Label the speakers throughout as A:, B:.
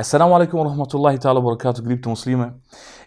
A: Assalamu alaikum wa rahmatullahi ta'ala wa barakatuh, geliebte Muslime.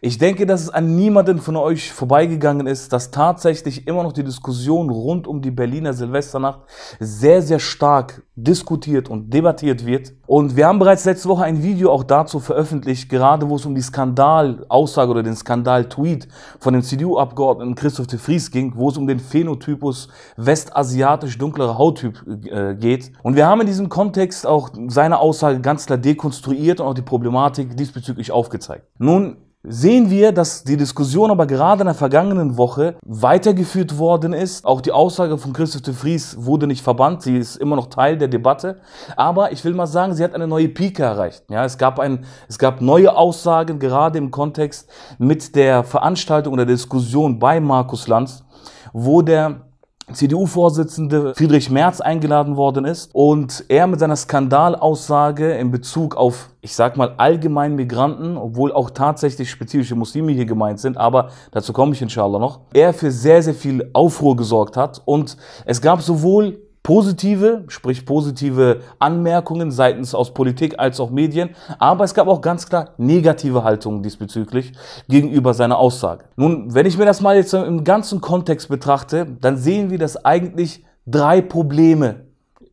A: Ich denke, dass es an niemanden von euch vorbeigegangen ist, dass tatsächlich immer noch die Diskussion rund um die Berliner Silvesternacht sehr, sehr stark diskutiert und debattiert wird. Und wir haben bereits letzte Woche ein Video auch dazu veröffentlicht, gerade wo es um die Skandalaussage oder den Skandal-Tweet von dem CDU-Abgeordneten Christoph de Vries ging, wo es um den Phänotypus westasiatisch dunklerer Hauttyp äh, geht. Und wir haben in diesem Kontext auch seine Aussage ganz klar dekonstruiert und auch die Problematik diesbezüglich aufgezeigt. Nun sehen wir, dass die Diskussion aber gerade in der vergangenen Woche weitergeführt worden ist. Auch die Aussage von Christoph de Vries wurde nicht verbannt, sie ist immer noch Teil der Debatte. Aber ich will mal sagen, sie hat eine neue Pike erreicht. Ja, es, gab ein, es gab neue Aussagen, gerade im Kontext mit der Veranstaltung oder Diskussion bei Markus Lanz, wo der CDU-Vorsitzende Friedrich Merz eingeladen worden ist und er mit seiner Skandalaussage in Bezug auf, ich sag mal, allgemein Migranten, obwohl auch tatsächlich spezifische Muslime hier gemeint sind, aber dazu komme ich inshallah noch, er für sehr, sehr viel Aufruhr gesorgt hat und es gab sowohl positive, sprich positive Anmerkungen seitens aus Politik als auch Medien, aber es gab auch ganz klar negative Haltungen diesbezüglich gegenüber seiner Aussage. Nun, wenn ich mir das mal jetzt im ganzen Kontext betrachte, dann sehen wir, dass eigentlich drei Probleme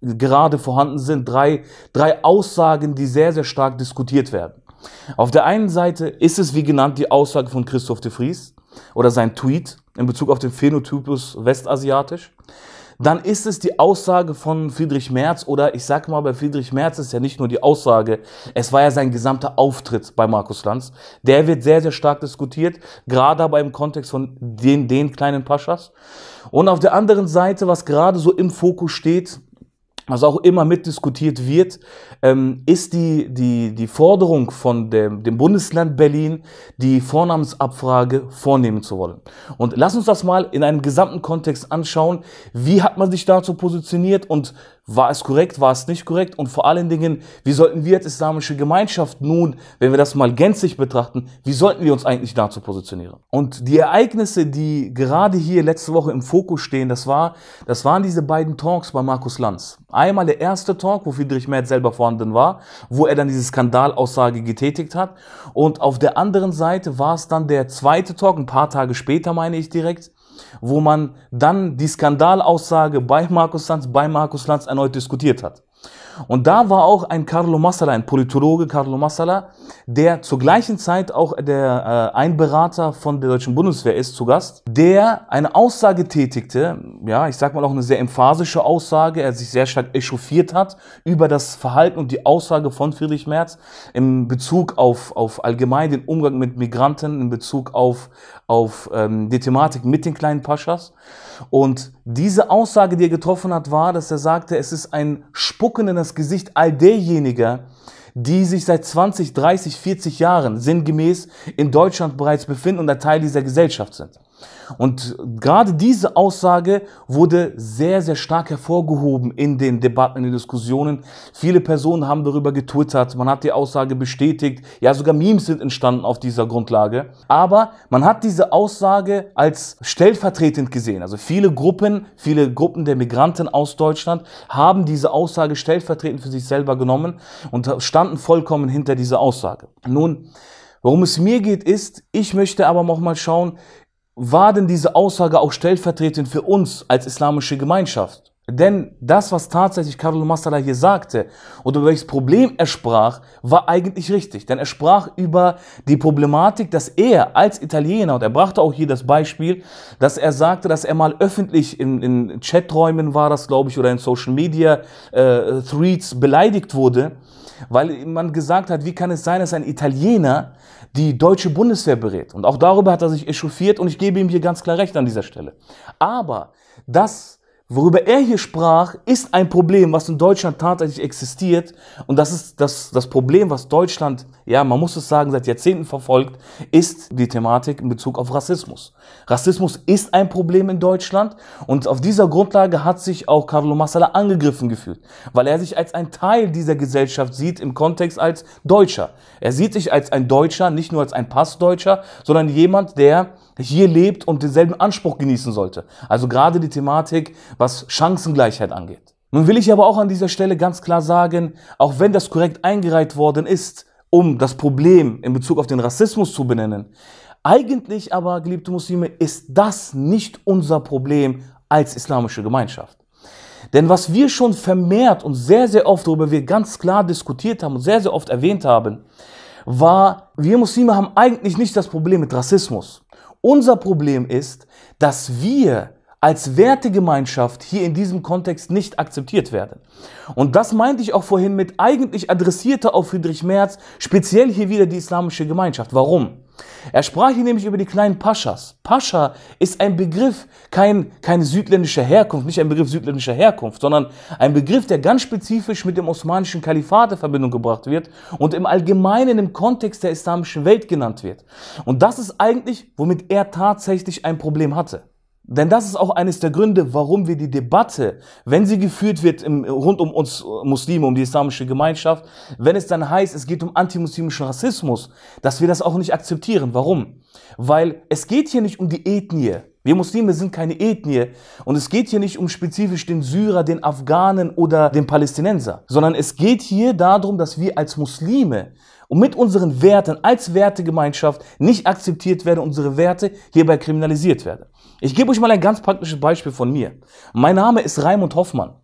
A: gerade vorhanden sind, drei, drei Aussagen, die sehr, sehr stark diskutiert werden. Auf der einen Seite ist es, wie genannt, die Aussage von Christoph de Vries oder sein Tweet in Bezug auf den Phänotypus westasiatisch dann ist es die Aussage von Friedrich Merz oder ich sag mal, bei Friedrich Merz ist ja nicht nur die Aussage, es war ja sein gesamter Auftritt bei Markus Lanz. Der wird sehr, sehr stark diskutiert, gerade aber im Kontext von den, den kleinen Paschas. Und auf der anderen Seite, was gerade so im Fokus steht, was auch immer mitdiskutiert wird, ähm, ist die, die, die Forderung von dem, dem Bundesland Berlin, die Vornamensabfrage vornehmen zu wollen. Und lass uns das mal in einem gesamten Kontext anschauen. Wie hat man sich dazu positioniert und war es korrekt, war es nicht korrekt und vor allen Dingen, wie sollten wir als islamische Gemeinschaft nun, wenn wir das mal gänzlich betrachten, wie sollten wir uns eigentlich dazu positionieren? Und die Ereignisse, die gerade hier letzte Woche im Fokus stehen, das, war, das waren diese beiden Talks bei Markus Lanz. Einmal der erste Talk, wo Friedrich Merz selber vorhanden war, wo er dann diese Skandalaussage getätigt hat und auf der anderen Seite war es dann der zweite Talk, ein paar Tage später meine ich direkt, wo man dann die Skandalaussage bei Markus Lanz, bei Markus Lanz erneut diskutiert hat. Und da war auch ein Carlo Massala, ein Politologe Carlo Massala, der zur gleichen Zeit auch der, äh, ein von der deutschen Bundeswehr ist, zu Gast, der eine Aussage tätigte, ja, ich sag mal auch eine sehr emphasische Aussage, er sich sehr stark echauffiert hat über das Verhalten und die Aussage von Friedrich Merz in Bezug auf, auf allgemein den Umgang mit Migranten, in Bezug auf, auf ähm, die Thematik mit den kleinen Paschas. Und diese Aussage, die er getroffen hat, war, dass er sagte, es ist ein Spuck Spucken in das Gesicht all derjenigen, die sich seit 20, 30, 40 Jahren sinngemäß in Deutschland bereits befinden und ein Teil dieser Gesellschaft sind. Und gerade diese Aussage wurde sehr, sehr stark hervorgehoben in den Debatten, in den Diskussionen. Viele Personen haben darüber getwittert, man hat die Aussage bestätigt, ja sogar Memes sind entstanden auf dieser Grundlage. Aber man hat diese Aussage als stellvertretend gesehen. Also viele Gruppen, viele Gruppen der Migranten aus Deutschland haben diese Aussage stellvertretend für sich selber genommen und standen vollkommen hinter dieser Aussage. Nun, Worum es mir geht ist, ich möchte aber nochmal schauen, war denn diese Aussage auch stellvertretend für uns als islamische Gemeinschaft? Denn das, was tatsächlich Karol Masala hier sagte und über welches Problem er sprach, war eigentlich richtig. Denn er sprach über die Problematik, dass er als Italiener, und er brachte auch hier das Beispiel, dass er sagte, dass er mal öffentlich in, in Chaträumen war, das glaube ich, oder in Social Media äh, Threads beleidigt wurde weil man gesagt hat, wie kann es sein, dass ein Italiener die deutsche Bundeswehr berät. Und auch darüber hat er sich echauffiert und ich gebe ihm hier ganz klar recht an dieser Stelle. Aber das Worüber er hier sprach, ist ein Problem, was in Deutschland tatsächlich existiert. Und das ist das, das Problem, was Deutschland, ja, man muss es sagen, seit Jahrzehnten verfolgt, ist die Thematik in Bezug auf Rassismus. Rassismus ist ein Problem in Deutschland. Und auf dieser Grundlage hat sich auch Carlo Massala angegriffen gefühlt, weil er sich als ein Teil dieser Gesellschaft sieht im Kontext als Deutscher. Er sieht sich als ein Deutscher, nicht nur als ein Passdeutscher, sondern jemand, der hier lebt und denselben Anspruch genießen sollte. Also gerade die Thematik, was Chancengleichheit angeht. Nun will ich aber auch an dieser Stelle ganz klar sagen, auch wenn das korrekt eingereiht worden ist, um das Problem in Bezug auf den Rassismus zu benennen, eigentlich aber, geliebte Muslime, ist das nicht unser Problem als islamische Gemeinschaft. Denn was wir schon vermehrt und sehr, sehr oft, darüber wir ganz klar diskutiert haben und sehr, sehr oft erwähnt haben, war, wir Muslime haben eigentlich nicht das Problem mit Rassismus. Unser Problem ist, dass wir als Wertegemeinschaft hier in diesem Kontext nicht akzeptiert werden. Und das meinte ich auch vorhin mit eigentlich adressierter auf Friedrich Merz speziell hier wieder die islamische Gemeinschaft. Warum? Er sprach hier nämlich über die kleinen Paschas. Pascha ist ein Begriff, kein, keine südländische Herkunft, nicht ein Begriff südländischer Herkunft, sondern ein Begriff, der ganz spezifisch mit dem osmanischen Kalifat in Verbindung gebracht wird und im Allgemeinen im Kontext der islamischen Welt genannt wird. Und das ist eigentlich, womit er tatsächlich ein Problem hatte. Denn das ist auch eines der Gründe, warum wir die Debatte, wenn sie geführt wird im, rund um uns Muslime, um die islamische Gemeinschaft, wenn es dann heißt, es geht um antimuslimischen Rassismus, dass wir das auch nicht akzeptieren. Warum? Weil es geht hier nicht um die Ethnie. Wir Muslime sind keine Ethnie und es geht hier nicht um spezifisch den Syrer, den Afghanen oder den Palästinenser, sondern es geht hier darum, dass wir als Muslime und mit unseren Werten als Wertegemeinschaft nicht akzeptiert werden, unsere Werte hierbei kriminalisiert werden. Ich gebe euch mal ein ganz praktisches Beispiel von mir. Mein Name ist Raimund Hoffmann.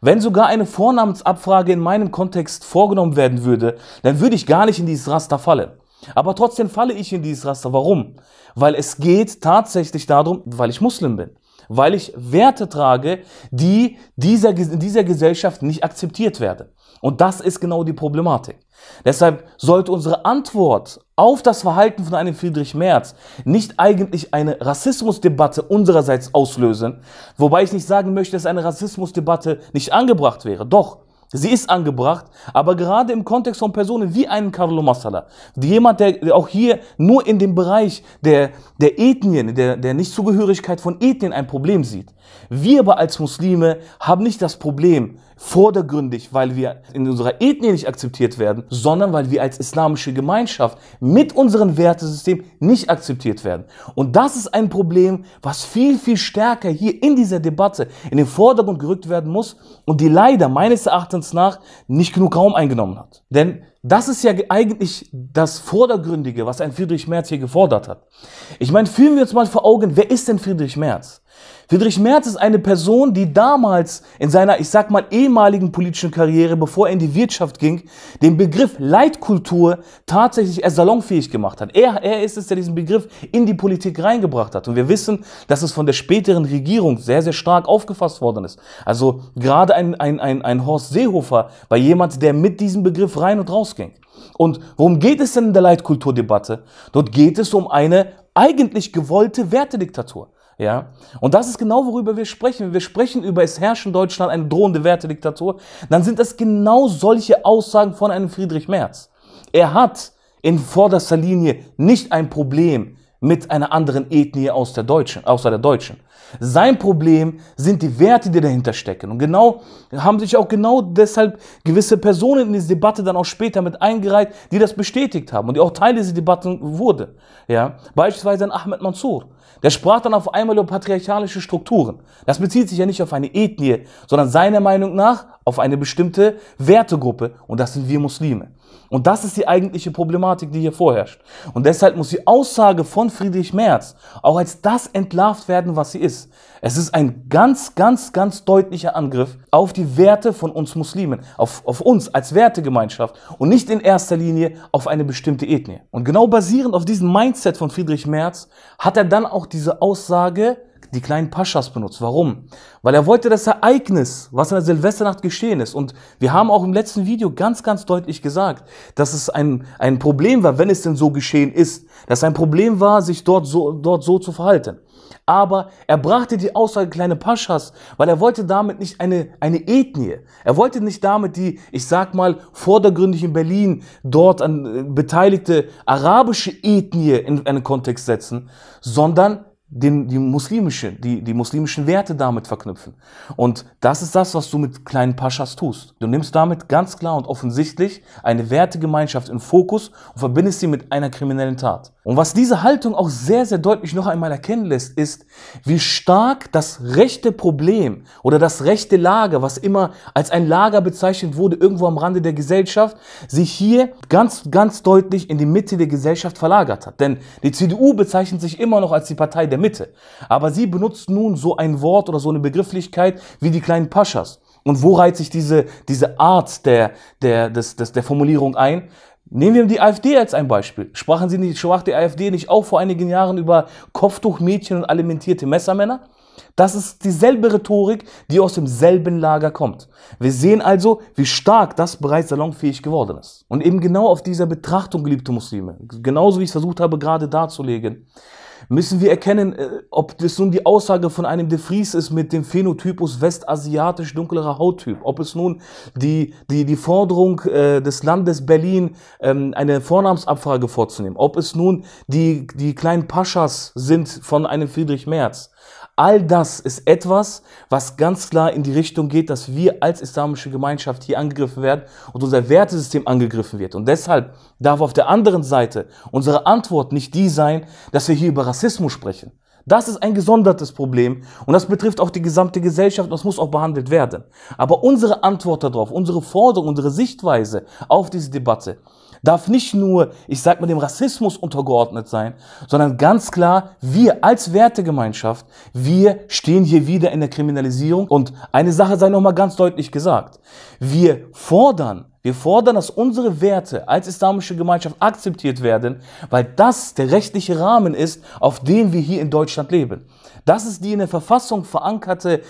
A: Wenn sogar eine Vornamensabfrage in meinem Kontext vorgenommen werden würde, dann würde ich gar nicht in dieses Raster fallen. Aber trotzdem falle ich in dieses Raster. Warum? Weil es geht tatsächlich darum, weil ich Muslim bin. Weil ich Werte trage, die dieser, dieser Gesellschaft nicht akzeptiert werden. Und das ist genau die Problematik. Deshalb sollte unsere Antwort auf das Verhalten von einem Friedrich Merz nicht eigentlich eine Rassismusdebatte unsererseits auslösen, wobei ich nicht sagen möchte, dass eine Rassismusdebatte nicht angebracht wäre. Doch, Sie ist angebracht, aber gerade im Kontext von Personen wie einen Carlo Massala, jemand, der auch hier nur in dem Bereich der, der Ethnien, der, der Nichtzugehörigkeit von Ethnien ein Problem sieht. Wir aber als Muslime haben nicht das Problem, vordergründig, weil wir in unserer Ethnie nicht akzeptiert werden, sondern weil wir als islamische Gemeinschaft mit unserem Wertesystem nicht akzeptiert werden. Und das ist ein Problem, was viel, viel stärker hier in dieser Debatte in den Vordergrund gerückt werden muss und die leider meines Erachtens nach nicht genug Raum eingenommen hat. Denn das ist ja eigentlich das Vordergründige, was ein Friedrich Merz hier gefordert hat. Ich meine, führen wir uns mal vor Augen, wer ist denn Friedrich Merz? Friedrich Merz ist eine Person, die damals in seiner, ich sag mal, ehemaligen politischen Karriere, bevor er in die Wirtschaft ging, den Begriff Leitkultur tatsächlich erst salonfähig gemacht hat. Er, er ist es, der diesen Begriff in die Politik reingebracht hat. Und wir wissen, dass es von der späteren Regierung sehr, sehr stark aufgefasst worden ist. Also gerade ein, ein, ein, ein Horst Seehofer war jemand, der mit diesem Begriff rein und raus ging. Und worum geht es denn in der Leitkulturdebatte? Dort geht es um eine eigentlich gewollte Wertediktatur. Ja? Und das ist genau, worüber wir sprechen. Wenn wir sprechen über es herrscht in Deutschland eine drohende Wertediktatur, dann sind das genau solche Aussagen von einem Friedrich Merz. Er hat in vorderster Linie nicht ein Problem mit einer anderen Ethnie aus der Deutschen, außer der Deutschen. Sein Problem sind die Werte, die dahinter stecken. Und genau haben sich auch genau deshalb gewisse Personen in diese Debatte dann auch später mit eingereiht, die das bestätigt haben und die auch Teil dieser Debatten wurde. Ja, beispielsweise ein Ahmed Mansour. Der sprach dann auf einmal über patriarchalische Strukturen. Das bezieht sich ja nicht auf eine Ethnie, sondern seiner Meinung nach auf eine bestimmte Wertegruppe und das sind wir Muslime. Und das ist die eigentliche Problematik, die hier vorherrscht. Und deshalb muss die Aussage von Friedrich Merz auch als das entlarvt werden, was sie ist. Es ist ein ganz, ganz, ganz deutlicher Angriff auf die Werte von uns Muslimen, auf, auf uns als Wertegemeinschaft und nicht in erster Linie auf eine bestimmte Ethnie. Und genau basierend auf diesem Mindset von Friedrich Merz hat er dann auch diese Aussage die kleinen Paschas benutzt. Warum? Weil er wollte das Ereignis, was in der Silvesternacht geschehen ist. Und wir haben auch im letzten Video ganz, ganz deutlich gesagt, dass es ein, ein Problem war, wenn es denn so geschehen ist, dass es ein Problem war, sich dort so, dort so zu verhalten. Aber er brachte die Aussage kleine Paschas, weil er wollte damit nicht eine, eine Ethnie. Er wollte nicht damit die, ich sag mal, vordergründig in Berlin dort an, äh, beteiligte arabische Ethnie in einen Kontext setzen, sondern den, die muslimische, die, die muslimischen Werte damit verknüpfen. Und das ist das, was du mit kleinen Paschas tust. Du nimmst damit ganz klar und offensichtlich eine Wertegemeinschaft in Fokus und verbindest sie mit einer kriminellen Tat. Und was diese Haltung auch sehr, sehr deutlich noch einmal erkennen lässt, ist, wie stark das rechte Problem oder das rechte Lager, was immer als ein Lager bezeichnet wurde, irgendwo am Rande der Gesellschaft, sich hier ganz, ganz deutlich in die Mitte der Gesellschaft verlagert hat. Denn die CDU bezeichnet sich immer noch als die Partei der Mitte. Aber sie benutzt nun so ein Wort oder so eine Begrifflichkeit wie die kleinen Paschas. Und wo reiht sich diese, diese Art der, der, des, des, der Formulierung ein? Nehmen wir die AfD als ein Beispiel. Sprachen sie nicht, sprach die AfD nicht auch vor einigen Jahren über Kopftuchmädchen und alimentierte Messermänner? Das ist dieselbe Rhetorik, die aus demselben Lager kommt. Wir sehen also, wie stark das bereits salonfähig geworden ist. Und eben genau auf dieser Betrachtung, geliebte Muslime, genauso wie ich es versucht habe, gerade darzulegen, müssen wir erkennen, äh, ob das nun die Aussage von einem De Vries ist mit dem Phänotypus westasiatisch dunklerer Hauttyp, ob es nun die, die, die Forderung äh, des Landes Berlin, ähm, eine Vornamensabfrage vorzunehmen, ob es nun die, die kleinen Paschas sind von einem Friedrich Merz, All das ist etwas, was ganz klar in die Richtung geht, dass wir als islamische Gemeinschaft hier angegriffen werden und unser Wertesystem angegriffen wird. Und deshalb darf auf der anderen Seite unsere Antwort nicht die sein, dass wir hier über Rassismus sprechen. Das ist ein gesondertes Problem und das betrifft auch die gesamte Gesellschaft und das muss auch behandelt werden. Aber unsere Antwort darauf, unsere Forderung, unsere Sichtweise auf diese Debatte darf nicht nur, ich sag mal, dem Rassismus untergeordnet sein, sondern ganz klar, wir als Wertegemeinschaft, wir stehen hier wieder in der Kriminalisierung. Und eine Sache sei nochmal ganz deutlich gesagt. Wir fordern wir fordern, dass unsere Werte als islamische Gemeinschaft akzeptiert werden, weil das der rechtliche Rahmen ist, auf den wir hier in Deutschland leben. Das ist die in der Verfassung verankerte,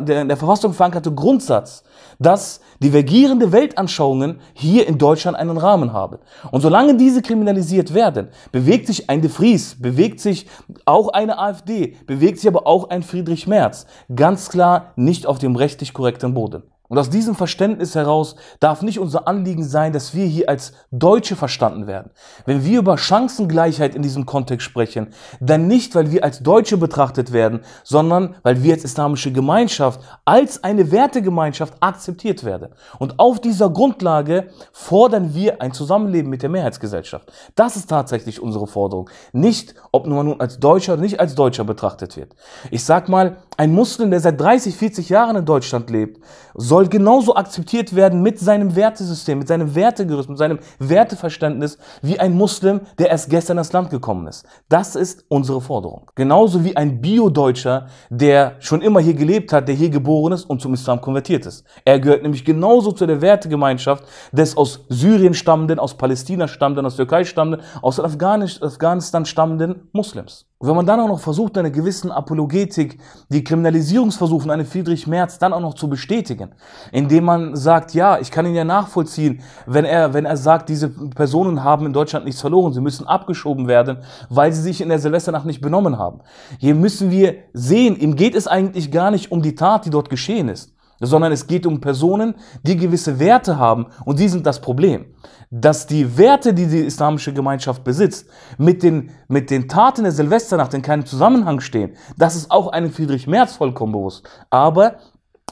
A: der in der Verfassung verankerte Grundsatz, dass divergierende Weltanschauungen hier in Deutschland einen Rahmen haben. Und solange diese kriminalisiert werden, bewegt sich ein De Vries, bewegt sich auch eine AfD, bewegt sich aber auch ein Friedrich Merz ganz klar nicht auf dem rechtlich korrekten Boden. Und aus diesem Verständnis heraus darf nicht unser Anliegen sein, dass wir hier als Deutsche verstanden werden. Wenn wir über Chancengleichheit in diesem Kontext sprechen, dann nicht, weil wir als Deutsche betrachtet werden, sondern weil wir als islamische Gemeinschaft als eine Wertegemeinschaft akzeptiert werden. Und auf dieser Grundlage fordern wir ein Zusammenleben mit der Mehrheitsgesellschaft. Das ist tatsächlich unsere Forderung. Nicht, ob man nun als Deutscher oder nicht als Deutscher betrachtet wird. Ich sag mal, ein Muslim, der seit 30, 40 Jahren in Deutschland lebt, soll genauso akzeptiert werden mit seinem Wertesystem, mit seinem Wertegerüst, mit seinem Werteverständnis wie ein Muslim, der erst gestern ins Land gekommen ist. Das ist unsere Forderung. Genauso wie ein Bio-Deutscher, der schon immer hier gelebt hat, der hier geboren ist und zum Islam konvertiert ist. Er gehört nämlich genauso zu der Wertegemeinschaft des aus Syrien stammenden, aus Palästina stammenden, aus Türkei stammenden, aus Afghanistan stammenden Muslims. Und wenn man dann auch noch versucht, eine gewissen Apologetik, die Kriminalisierungsversuchen von Friedrich Merz dann auch noch zu bestätigen, indem man sagt, ja, ich kann ihn ja nachvollziehen, wenn er, wenn er sagt, diese Personen haben in Deutschland nichts verloren, sie müssen abgeschoben werden, weil sie sich in der Silvesternacht nicht benommen haben. Hier müssen wir sehen, ihm geht es eigentlich gar nicht um die Tat, die dort geschehen ist sondern es geht um Personen, die gewisse Werte haben und die sind das Problem. Dass die Werte, die die islamische Gemeinschaft besitzt, mit den, mit den Taten der Silvesternacht in keinem Zusammenhang stehen, das ist auch einem Friedrich Merz vollkommen bewusst. Aber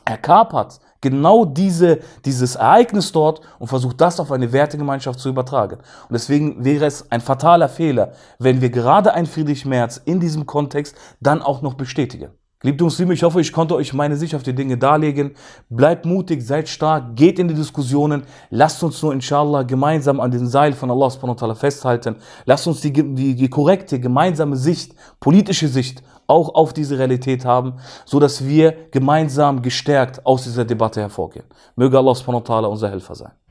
A: er kapert genau diese, dieses Ereignis dort und versucht das auf eine Wertegemeinschaft zu übertragen. Und deswegen wäre es ein fataler Fehler, wenn wir gerade ein Friedrich Merz in diesem Kontext dann auch noch bestätigen. Liebe Muslime, ich hoffe, ich konnte euch meine Sicht auf die Dinge darlegen. Bleibt mutig, seid stark, geht in die Diskussionen. Lasst uns nur, inshallah, gemeinsam an den Seil von Allah subhanahu wa ta'ala festhalten. Lasst uns die, die, die korrekte, gemeinsame Sicht, politische Sicht auch auf diese Realität haben, so dass wir gemeinsam gestärkt aus dieser Debatte hervorgehen. Möge Allah subhanahu wa ta'ala unser Helfer sein.